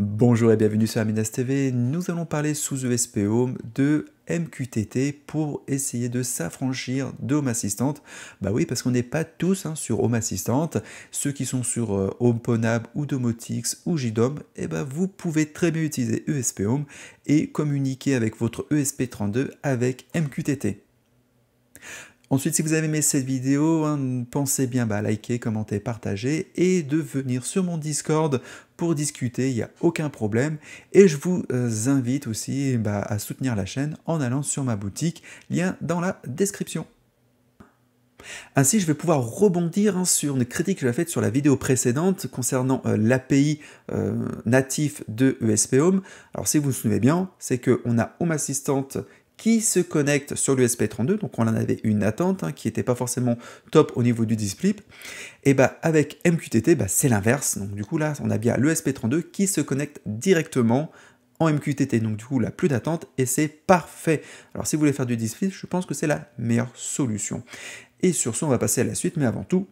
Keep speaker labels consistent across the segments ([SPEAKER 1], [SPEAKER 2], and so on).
[SPEAKER 1] Bonjour et bienvenue sur Aminas TV. Nous allons parler sous ESP Home de MQTT pour essayer de s'affranchir d'home Assistant. Bah oui, parce qu'on n'est pas tous hein, sur Home Assistant. Ceux qui sont sur euh, Home ou Domotix ou JDOM, eh bah, vous pouvez très bien utiliser ESP Home et communiquer avec votre ESP32 avec MQTT. Ensuite, si vous avez aimé cette vidéo, hein, pensez bien à bah, liker, commenter, partager et de venir sur mon Discord pour discuter, il n'y a aucun problème. Et je vous euh, invite aussi bah, à soutenir la chaîne en allant sur ma boutique, lien dans la description. Ainsi, je vais pouvoir rebondir hein, sur une critique que j'ai faite sur la vidéo précédente concernant euh, l'API euh, natif de ESP Home. Alors, si vous vous souvenez bien, c'est qu'on a Home Assistant qui se connecte sur l'USP32, donc on en avait une attente hein, qui n'était pas forcément top au niveau du display, et bah avec MQTT, bah, c'est l'inverse, donc du coup là on a bien l'USP32 qui se connecte directement en MQTT, donc du coup là plus d'attente et c'est parfait. Alors si vous voulez faire du display, je pense que c'est la meilleure solution. Et sur ce, on va passer à la suite, mais avant tout,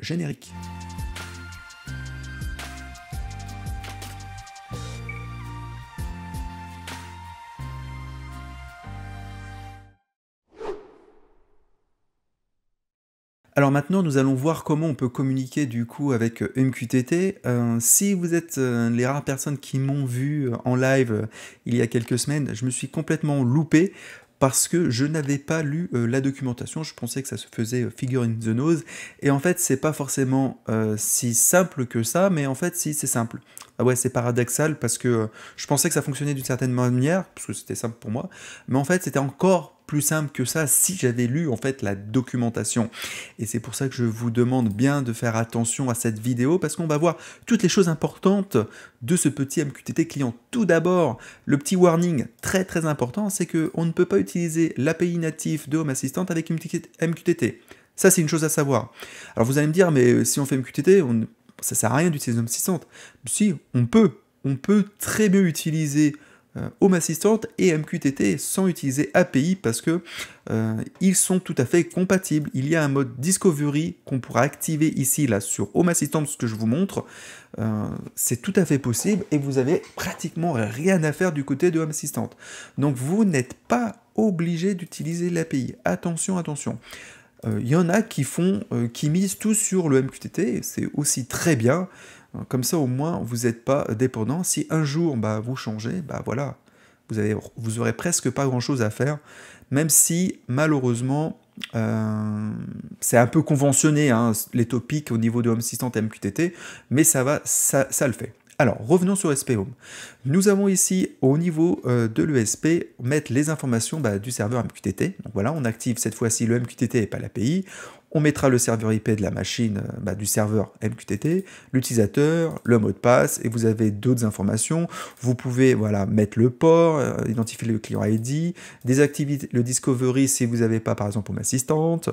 [SPEAKER 1] générique. Alors maintenant, nous allons voir comment on peut communiquer du coup avec euh, MQTT. Euh, si vous êtes euh, les rares personnes qui m'ont vu en live il y a quelques semaines, je me suis complètement loupé parce que je n'avais pas lu la documentation, je pensais que ça se faisait figure in the nose, et en fait c'est pas forcément si simple que ça, mais en fait si c'est simple. Ah ouais c'est paradoxal parce que je pensais que ça fonctionnait d'une certaine manière, parce que c'était simple pour moi, mais en fait c'était encore simple que ça si j'avais lu en fait la documentation. Et c'est pour ça que je vous demande bien de faire attention à cette vidéo parce qu'on va voir toutes les choses importantes de ce petit MQTT client. Tout d'abord, le petit warning très très important, c'est que on ne peut pas utiliser l'API natif de Home Assistant avec une MQTT. Ça, c'est une chose à savoir. Alors vous allez me dire, mais euh, si on fait MQTT, on... ça sert à rien d'utiliser Home Assistant. Si, on peut. On peut très bien utiliser euh, Home Assistant et MQTT sans utiliser API parce que euh, ils sont tout à fait compatibles. Il y a un mode Discovery qu'on pourra activer ici là sur Home Assistant, ce que je vous montre. Euh, c'est tout à fait possible et vous avez pratiquement rien à faire du côté de Home Assistant. Donc vous n'êtes pas obligé d'utiliser l'API. Attention, attention. Il y en a qui font, qui misent tout sur le MQTT, c'est aussi très bien. Comme ça, au moins, vous n'êtes pas dépendant. Si un jour, bah, vous changez, bah voilà, vous, n'aurez vous aurez presque pas grand-chose à faire, même si, malheureusement, euh, c'est un peu conventionné, hein, les topics au niveau de Home Assistant MQTT, mais ça va, ça, le fait. Alors, revenons sur SP Home. Nous avons ici, au niveau euh, de l'ESP, mettre les informations bah, du serveur MQTT. Donc voilà, on active cette fois-ci le MQTT et pas l'API on mettra le serveur IP de la machine, euh, bah, du serveur MQTT, l'utilisateur, le mot de passe, et vous avez d'autres informations. Vous pouvez voilà, mettre le port, euh, identifier le client ID, désactiver le discovery si vous n'avez pas par exemple une Assistante,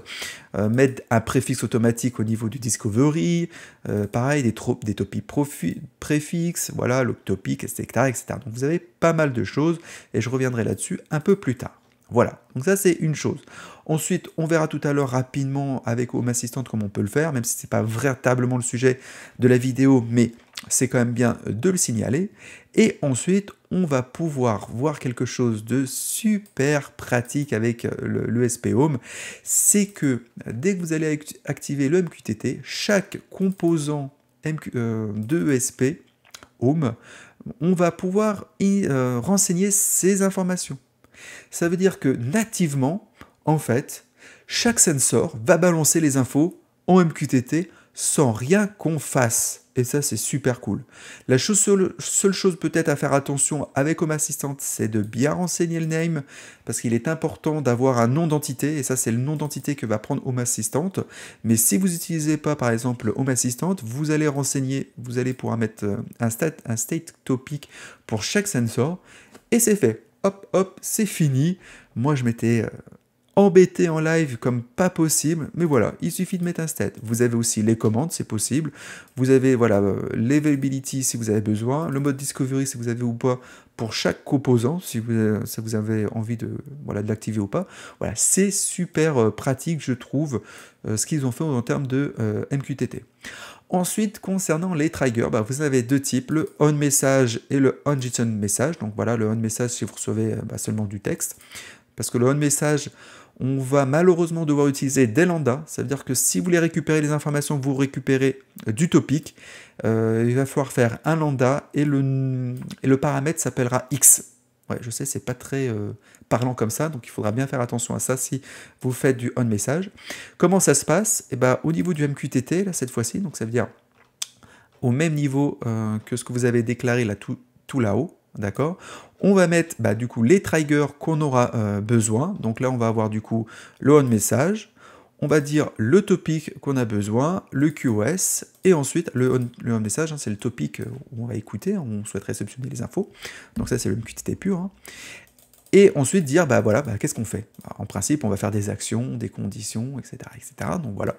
[SPEAKER 1] euh, mettre un préfixe automatique au niveau du discovery, pareil, des, des topics préfixes, voilà, le etc., etc. Donc vous avez pas mal de choses, et je reviendrai là-dessus un peu plus tard. Voilà, donc ça c'est une chose. Ensuite, on verra tout à l'heure rapidement avec Home Assistant comment on peut le faire, même si ce n'est pas véritablement le sujet de la vidéo, mais c'est quand même bien de le signaler. Et ensuite, on va pouvoir voir quelque chose de super pratique avec le, Home, c'est que dès que vous allez activer le MQTT, chaque composant euh, de ESP Home, on va pouvoir y, euh, renseigner ces informations. Ça veut dire que nativement, en fait, chaque sensor va balancer les infos en MQTT sans rien qu'on fasse. Et ça, c'est super cool. La seule, chose peut-être à faire attention avec Home Assistant, c'est de bien renseigner le name, parce qu'il est important d'avoir un nom d'entité, et ça, c'est le nom d'entité que va prendre Home Assistant. Mais si vous n'utilisez pas, par exemple, Home Assistant, vous allez renseigner, vous allez pouvoir mettre euh, un, un state topic pour chaque sensor, et c'est fait hop, hop, c'est fini. Moi, je m'étais euh, embêté en live comme pas possible, mais voilà, il suffit de mettre un stat. Vous avez aussi les commandes, c'est possible. Vous avez voilà euh, l'availability si vous avez besoin, le mode discovery si vous avez ou pas pour chaque composant, si vous euh, avez, vous avez envie de voilà l'activer ou pas. Voilà, c'est super pratique, je trouve, ce qu'ils ont fait en termes de MQTT. Ensuite, concernant les triggers, bah, vous avez deux types, le on message et le on JSON message. Donc voilà, le on message si vous recevez euh, bah, seulement du texte. Parce que le on message, on va malheureusement devoir utiliser des lambda. Ça veut dire que si vous voulez récupérer les informations vous récupérez euh, du topic, euh, il va falloir faire un lambda et le paramètre s'appellera x je sais, c'est pas très euh, parlant comme ça, donc il faudra bien faire attention à ça si vous faites du on message. Comment ça se passe eh ben, Au niveau du MQTT, là, cette fois-ci, donc ça veut dire au même niveau euh, que ce que vous avez déclaré là tout, là-haut, d'accord on va mettre bah, du coup les triggers qu'on aura euh, besoin. Donc là, on va avoir du coup le on message, on va dire le topic qu'on a besoin, le QoS, et ensuite le message, hein, c'est le topic euh, où on va écouter, hein, on souhaite réceptionner les infos. Donc ça c'est le MQTT pur. Hein et ensuite dire bah voilà bah, qu'est-ce qu'on fait bah, En principe, on va faire des actions, des conditions, etc., etc. Donc voilà.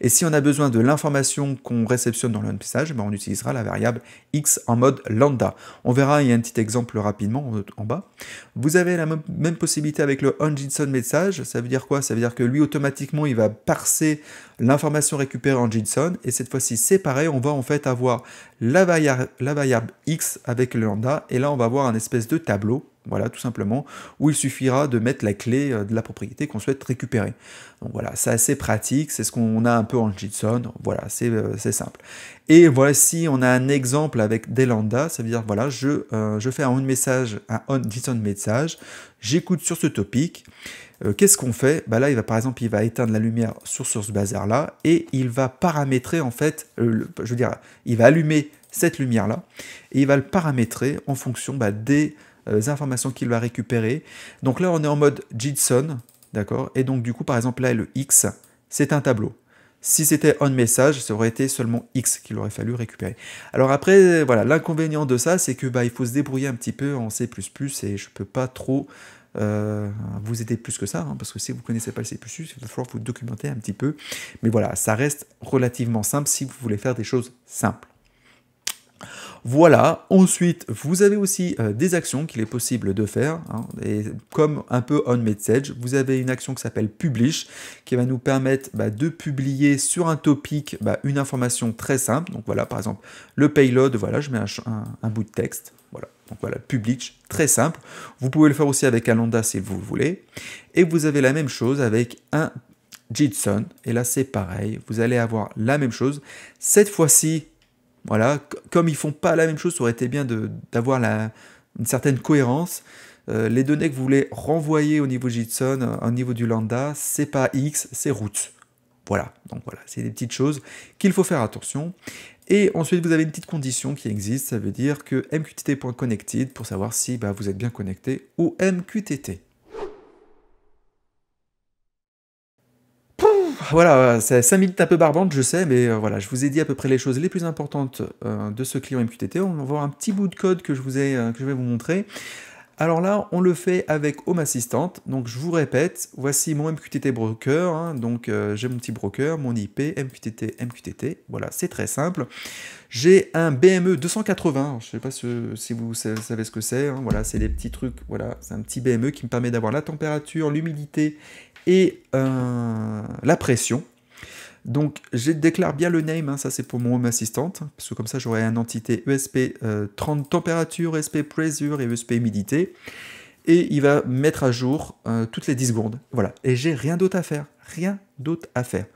[SPEAKER 1] Et si on a besoin de l'information qu'on réceptionne dans le message, bah, on utilisera la variable x en mode lambda. On verra il y a un petit exemple rapidement en, bas. Vous avez la même possibilité avec le json message. Ça veut dire quoi Ça veut dire que lui automatiquement il va parser l'information récupérée en JSON et cette fois-ci c'est pareil. On va en fait avoir la variable, la variable x avec le lambda et là on va avoir un espèce de tableau voilà, tout simplement, où il suffira de mettre la clé euh, de la propriété qu'on souhaite récupérer. Donc voilà, c'est assez pratique, c'est ce qu'on a un peu en JSON, voilà, euh, c'est simple. Et voici, on a un exemple avec des lambda, ça veut dire, voilà, je, euh, je fais un on message, un on JSON message, j'écoute sur ce topic, qu'est-ce qu'on fait bah Là, il va par exemple, il va éteindre la lumière sur, ce bazar-là, et il va paramétrer, en fait, je veux dire, il va allumer cette lumière-là, et il va le paramétrer en fonction bah, des euh, les informations qu'il va récupérer. Donc là, on est en mode JSON, d'accord Et donc, du coup, par exemple, là, le X, c'est un tableau. Si c'était un message, ça aurait été seulement X qu'il aurait fallu récupérer. Alors après, voilà, l'inconvénient de ça, c'est que bah, il faut se débrouiller un petit peu en C++ et je ne peux pas trop euh, vous aider plus que ça, hein, parce que si vous connaissez pas le C++, il va falloir vous documenter un petit peu. Mais voilà, ça reste relativement simple si vous voulez faire des choses simples. Voilà, ensuite vous avez aussi euh, des actions qu'il est possible de faire, hein, et comme un peu on message, vous avez une action qui s'appelle publish, qui va nous permettre bah, de publier sur un topic bah, une information très simple, donc voilà par exemple le payload, voilà je mets un, bout de texte, voilà. Donc voilà, publish, très simple. Vous pouvez le faire aussi avec un lambda si vous voulez. Et vous avez la même chose avec un JSON. Et là, c'est pareil. Vous allez avoir la même chose. Cette fois-ci, voilà, comme ils font pas la même chose, ça aurait été bien d'avoir une certaine cohérence. Euh, les données que vous voulez renvoyer au niveau JSON, au niveau du lambda, c'est pas X, c'est root. Voilà, donc voilà, c'est des petites choses qu'il faut faire attention. Et ensuite, vous avez une petite condition qui existe, ça veut dire que mqtt.connected pour savoir si bah, vous êtes bien connecté ou mqtt. voilà, euh, c'est 5 un peu barbante, je sais, mais euh, voilà, je vous ai dit à peu près les choses les plus importantes euh, de ce client MQTT. On va voir un petit bout de code que je, vous ai, que je vais vous montrer. Alors là, on le fait avec Home Assistant. Donc je vous répète, voici mon MQTT broker. Hein. donc j'ai mon petit broker, mon IP, MQTT, MQTT. Voilà, c'est très simple. J'ai un BME 280. Je ne sais pas si, vous savez ce que c'est. Hein. voilà, c'est des petits trucs. Voilà, c'est un petit BME qui me permet d'avoir la température, l'humidité et euh, la pression. Donc je déclare bien le name, hein, ça c'est pour mon home assistante, hein, parce que comme ça j'aurai une entité ESP 30 euh, température, ESP pressure et ESP humidité. Et il va mettre à jour euh, toutes les 10 secondes. Voilà. Et j'ai rien d'autre à faire. Rien d'autre à faire.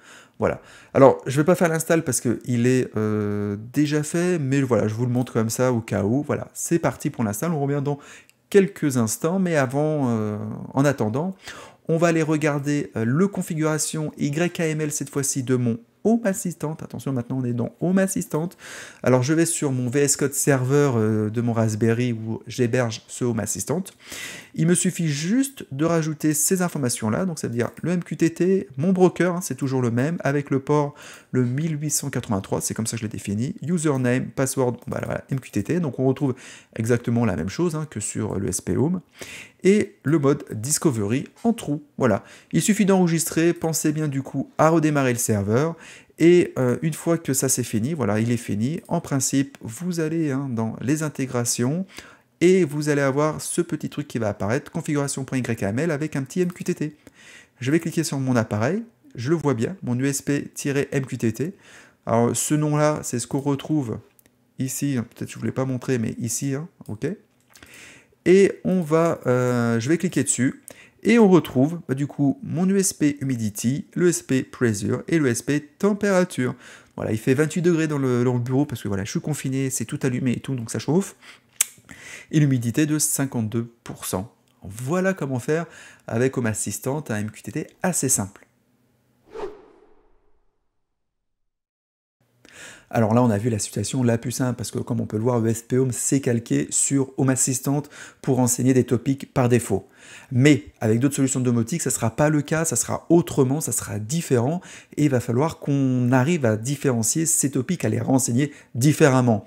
[SPEAKER 1] Voilà. Alors, je ne vais pas faire l'install parce qu'il est déjà fait, mais voilà, je vous le montre comme ça au cas où. Voilà, c'est parti pour l'install. On revient dans quelques instants, mais avant, en attendant, on va aller regarder euh, le configuration YAML cette fois-ci de mon Home Assistant. Attention, maintenant on est dans Home Assistant. Alors je vais sur mon VS Code serveur euh, de mon Raspberry où j'héberge ce Home Assistant. Il me suffit juste de rajouter ces informations-là, donc ça veut dire le MQTT, mon broker, hein, c'est toujours le même, avec le port le 1883, c'est comme ça que je l'ai défini, username, password, bah, MQTT, donc on retrouve exactement la même chose hein, que sur le SP Home et le mode Discovery en trou. Voilà, il suffit d'enregistrer, pensez bien du coup à redémarrer le serveur et euh, une fois que ça c'est fini, voilà, il est fini. En principe, vous allez hein, dans les intégrations et vous allez avoir ce petit truc qui va apparaître, configuration.yml avec un petit MQTT. Je vais cliquer sur mon appareil, je le vois bien, mon USP-MQTT. Alors ce nom-là, c'est ce qu'on retrouve ici, hein, peut-être je ne vous pas montré, mais ici, hein, ok et on va, euh, je vais cliquer dessus et on retrouve bah, du coup mon USP Humidity, l'USP Pressure et l'USP Température. Voilà, il fait 28 degrés dans le, dans le bureau parce que voilà, je suis confiné, c'est tout allumé et tout, donc ça chauffe. Et l'humidité de 52%. Voilà comment faire avec Home Assistant un MQTT assez simple. Alors là, on a vu la situation la plus simple, parce que comme on peut le voir, ESP Home s'est calqué sur Home Assistant pour enseigner des topics par défaut. Mais avec d'autres solutions de domotique, ça ne sera pas le cas, ça sera autrement, ça sera différent, et il va falloir qu'on arrive à différencier ces topics, à les renseigner différemment.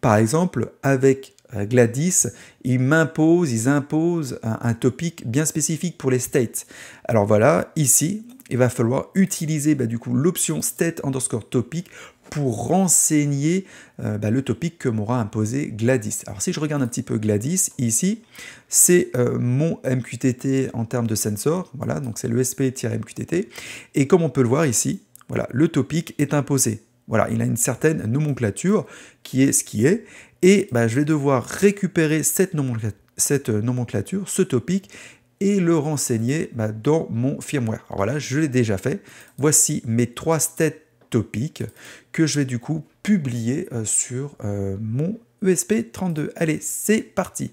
[SPEAKER 1] Par exemple, avec euh, Gladys, ils m'imposent, ils imposent un, topic bien spécifique pour les states. Alors voilà, ici, il va falloir utiliser bah, du coup l'option state underscore topic pour renseigner euh, bah, le topic que m'aura imposé Gladys. Alors si je regarde un petit peu Gladys, ici, c'est euh, mon MQTT en termes de sensor, voilà, donc c'est le sp-mqtt, et comme on peut le voir ici, voilà, le topic est imposé. Voilà, il a une certaine nomenclature qui est ce qui est, et bah, je vais devoir récupérer cette euh, nomenclature, ce topic, et le renseigner bah, dans mon firmware. Alors voilà, je l'ai déjà fait. Voici mes trois stat topics que je vais du coup publier euh, sur euh, mon ESP32. Allez, c'est parti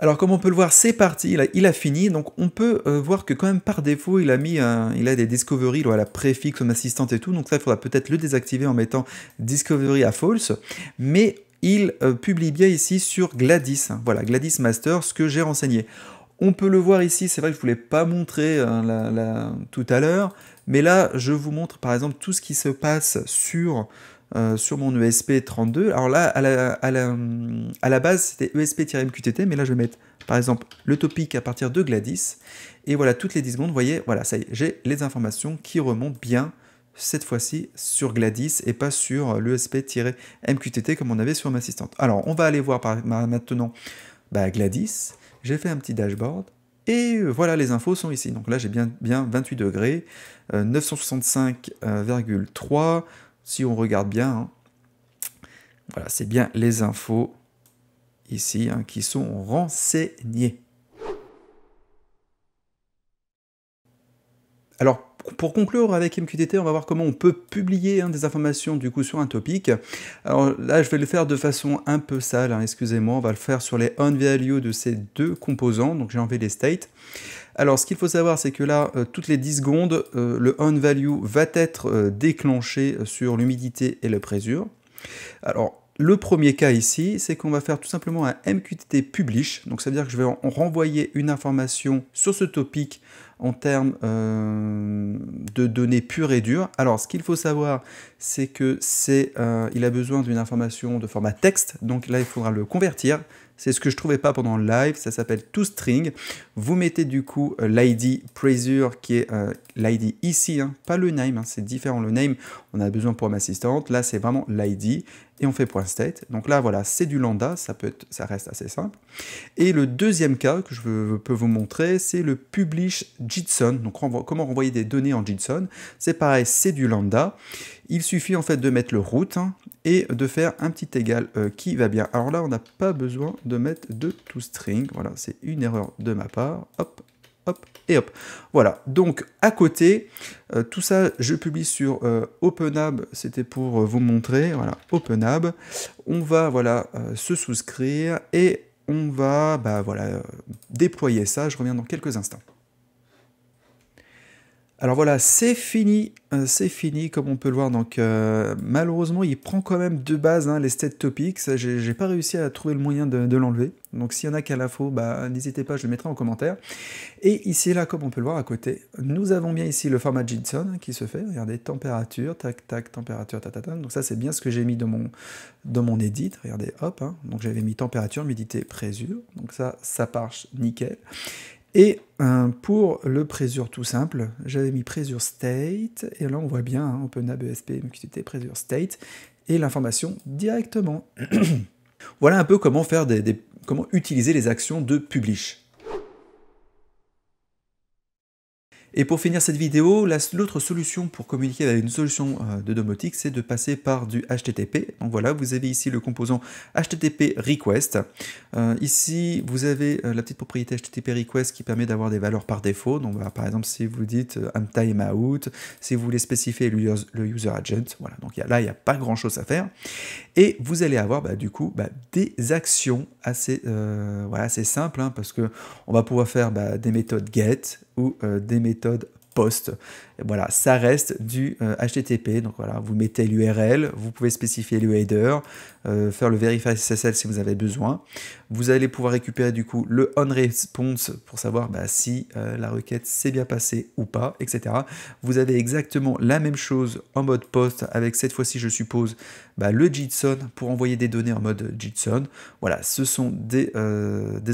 [SPEAKER 1] alors comme on peut le voir, c'est parti, il a, fini, donc on peut euh, voir que quand même par défaut, il a mis il a des discovery, il a la préfixe, son assistante et tout, donc ça, il faudra peut-être le désactiver en mettant discovery à false, mais il publie bien ici sur Gladys, voilà, Gladys Master, ce que j'ai renseigné. On peut le voir ici, c'est vrai que je ne voulais pas montrer hein, tout à l'heure, mais là, je vous montre par exemple tout ce qui se passe sur, euh, sur mon ESP32. Alors là, à la, base, c'était ESP-MQTT, mais là, je vais mettre par exemple le topic à partir de Gladys. Et voilà, toutes les 10 secondes, vous voyez, voilà, ça y est, j'ai les informations qui remontent bien cette fois-ci sur Gladys et pas sur l'ESP-MQTT comme on avait sur ma assistante. Alors, on va aller voir maintenant bah, Gladys. J'ai fait un petit dashboard. Et euh, voilà, les infos sont ici. Donc là, j'ai bien, bien 28 degrés, 965,3, euh, si on regarde bien. Hein. Voilà, c'est bien les infos ici hein, qui sont renseignées. Alors, pour conclure avec MQTT, on va voir comment on peut publier hein, des informations du coup sur un topic. Alors là, je vais le faire de façon un peu sale, hein, excusez-moi. On va le faire sur les on-value de ces deux composants. Donc j'ai enlevé les states. Alors, ce qu'il faut savoir, c'est que là, euh, toutes les 10 secondes, euh, le on value va être euh, déclenché sur l'humidité et la présure. Alors, le premier cas ici, c'est qu'on va faire tout simplement un MQTT publish, donc ça veut dire que je vais en renvoyer une information sur ce topic en termes euh, de données pures et dures. Alors, ce qu'il faut savoir, c'est que c'est, euh, il a besoin d'une information de format texte, donc là, il faudra le convertir. C'est ce que je ne trouvais pas pendant le live, ça s'appelle toString. Vous mettez du coup euh, l'ID presure qui est l'ID ici, hein. pas le name, hein. c'est différent le name, on a besoin pour ma assistante. là c'est vraiment l'ID et on fait point state. Donc là, voilà, c'est du lambda, ça, peut ça reste assez simple. Et le deuxième cas que je peux vous montrer, c'est le publish JSON. Donc comment renvoyer des données en Jitson, C'est pareil, c'est du lambda. Il suffit en fait de mettre le route hein, et de faire un petit égal euh, qui va bien. Alors là, on n'a pas besoin de mettre de toString. Voilà, c'est une erreur de ma part. Hop, et hop. Voilà, donc à côté, euh, tout ça, je publie sur euh, c'était pour euh, vous montrer, voilà, OpenHub. On va, voilà, euh, se souscrire et on va, bah voilà, déployer ça, je reviens dans quelques instants. Alors voilà, c'est fini, euh, c'est fini comme on peut le voir. Donc euh, malheureusement, il prend quand même de base hein, les state topics. J'ai pas réussi à trouver le moyen de, l'enlever. Donc s'il y en a qu'à la l'info, bah, n'hésitez pas, je le mettrai en commentaire. Et ici là, comme on peut le voir à côté, nous avons bien ici le format Jinson qui se fait. Regardez, température, tac tac, température, tac Donc ça c'est bien ce que j'ai mis dans mon dans mon edit. Regardez, hop. Hein. Donc j'avais mis température, humidité, présure. Donc ça, ça marche nickel. Et hein, pour le Présure tout simple, j'avais mis Présure State, et là on voit bien hein, OpenAB ESP, MQTT, Présure State, et l'information directement. voilà un peu comment faire comment utiliser les actions de publish. Et pour finir cette vidéo, l'autre solution pour communiquer avec une solution euh, de domotique, c'est de passer par du HTTP. Donc voilà, vous avez ici le composant HTTP request. Euh, ici, vous avez euh, la petite propriété HTTP request qui permet d'avoir des valeurs par défaut. Donc par exemple, si vous dites un timeout, si vous voulez spécifier le user, agent, voilà. Donc là, il n'y a pas grand chose à faire. Et vous allez avoir bah, du coup bah, des actions assez, simples, hein, parce qu'on va pouvoir faire bah, des méthodes get, ou euh, des méthodes POST voilà, ça reste du HTTP. Euh, Donc voilà, vous mettez l'URL, vous pouvez spécifier le header, euh, faire le verify SSL si vous avez besoin. Vous allez pouvoir récupérer du coup le on response pour savoir bah, si euh, la requête s'est bien passée ou pas, etc. Vous avez exactement la même chose en mode post avec cette fois-ci, je suppose, bah, le JSON pour envoyer des données en mode JSON. Voilà, ce sont des,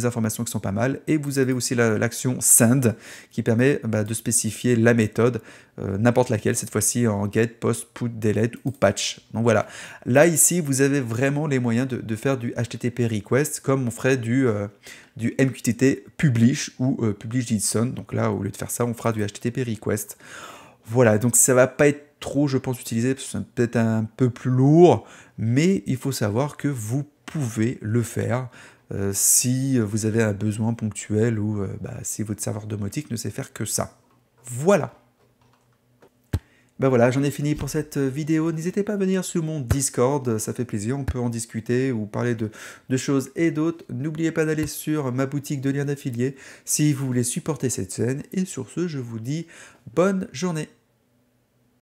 [SPEAKER 1] informations qui sont pas mal. Et vous avez aussi l'action send qui permet bah, de spécifier la méthode euh, n'importe laquelle, cette fois-ci en get, post, put, delete ou patch. Donc voilà. Là, ici, vous avez vraiment les moyens de, faire du HTTP request comme on ferait du, euh, MQTT publish ou euh, publish JSON. Donc là, au lieu de faire ça, on fera du HTTP request. Voilà, donc ça va pas être trop, je pense, utilisé, parce que c'est peut-être un peu plus lourd, mais il faut savoir que vous pouvez le faire. si vous avez un besoin ponctuel ou bah, si votre serveur domotique ne sait faire que ça. Voilà. Ben voilà, j'en ai fini pour cette euh, vidéo. N'hésitez pas à venir sur mon Discord, ça fait plaisir, on peut en discuter ou parler de, de choses et d'autres. N'oubliez pas d'aller sur ma boutique de liens d'affiliés si vous voulez supporter cette chaîne. Et sur ce, je vous dis bonne journée.